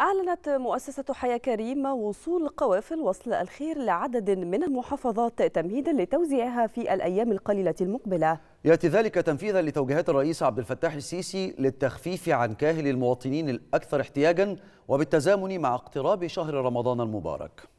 أعلنت مؤسسة حياة كريم وصول قوافل وصل الخير لعدد من المحافظات تمهيدا لتوزيعها في الأيام القليلة المقبلة يأتي ذلك تنفيذا لتوجيهات الرئيس عبد الفتاح السيسي للتخفيف عن كاهل المواطنين الأكثر احتياجا وبالتزامن مع اقتراب شهر رمضان المبارك